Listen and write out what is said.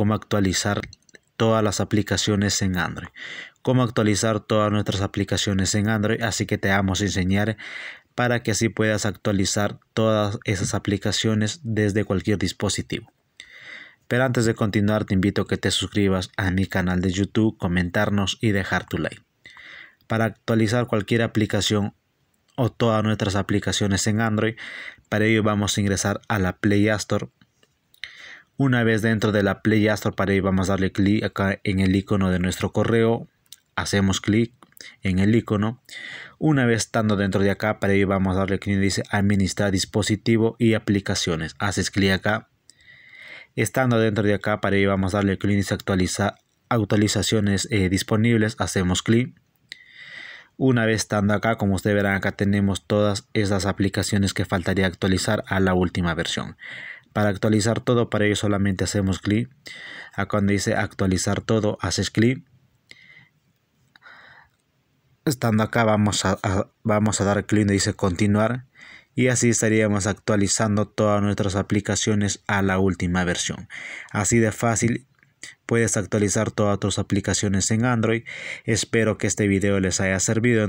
cómo actualizar todas las aplicaciones en Android. Cómo actualizar todas nuestras aplicaciones en Android. Así que te vamos a enseñar para que así puedas actualizar todas esas aplicaciones desde cualquier dispositivo. Pero antes de continuar te invito a que te suscribas a mi canal de YouTube, comentarnos y dejar tu like. Para actualizar cualquier aplicación o todas nuestras aplicaciones en Android, para ello vamos a ingresar a la Play Store una vez dentro de la Play Store para ahí vamos a darle clic acá en el icono de nuestro correo. Hacemos clic en el icono. Una vez estando dentro de acá, para ahí vamos a darle clic dice administrar dispositivo y aplicaciones. Haces clic acá. Estando dentro de acá, para ahí vamos a darle clic dice actualizar actualizaciones eh, disponibles. Hacemos clic. Una vez estando acá, como ustedes verán, acá tenemos todas esas aplicaciones que faltaría actualizar a la última versión. Para actualizar todo, para ello solamente hacemos clic. A cuando dice actualizar todo, haces clic. Estando acá vamos a, vamos a dar clic donde dice continuar. Y así estaríamos actualizando todas nuestras aplicaciones a la última versión. Así de fácil puedes actualizar todas tus aplicaciones en Android. Espero que este video les haya servido.